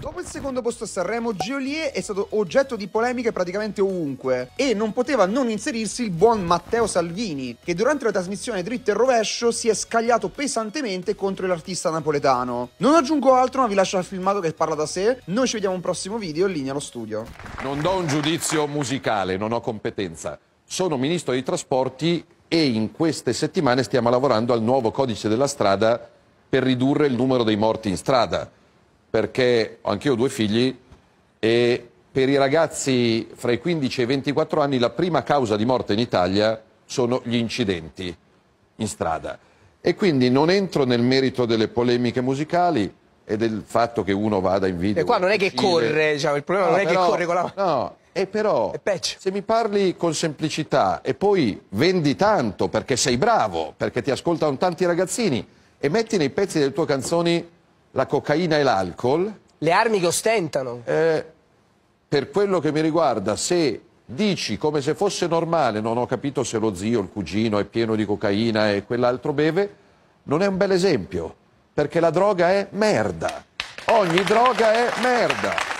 Dopo il secondo posto a Sanremo, Geolier è stato oggetto di polemiche praticamente ovunque e non poteva non inserirsi il buon Matteo Salvini, che durante la trasmissione Dritto e Rovescio si è scagliato pesantemente contro l'artista napoletano. Non aggiungo altro, ma vi lascio il filmato che parla da sé. Noi ci vediamo in un prossimo video in linea allo studio. Non do un giudizio musicale, non ho competenza. Sono ministro dei trasporti e in queste settimane stiamo lavorando al nuovo codice della strada per ridurre il numero dei morti in strada perché ho anch'io due figli e per i ragazzi fra i 15 e i 24 anni la prima causa di morte in Italia sono gli incidenti in strada. E quindi non entro nel merito delle polemiche musicali e del fatto che uno vada in video. E qua non è che corre, diciamo, il problema no, non è però, che corre con la No, e però e se mi parli con semplicità e poi vendi tanto perché sei bravo, perché ti ascoltano tanti ragazzini e metti nei pezzi delle tue canzoni la cocaina e l'alcol. Le armi che ostentano. Eh, per quello che mi riguarda, se dici come se fosse normale, non ho capito se lo zio, il cugino è pieno di cocaina e quell'altro beve, non è un bel esempio, perché la droga è merda. Ogni droga è merda.